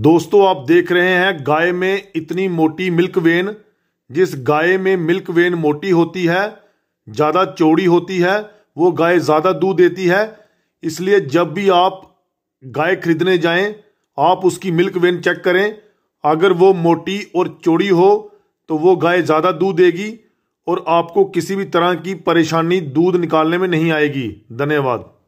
दोस्तों आप देख रहे हैं गाय में इतनी मोटी मिल्क वेन जिस गाय में मिल्क वेन मोटी होती है ज़्यादा चौड़ी होती है वो गाय ज़्यादा दूध देती है इसलिए जब भी आप गाय खरीदने जाएं आप उसकी मिल्क वेन चेक करें अगर वो मोटी और चौड़ी हो तो वो गाय ज़्यादा दूध देगी और आपको किसी भी तरह की परेशानी दूध निकालने में नहीं आएगी धन्यवाद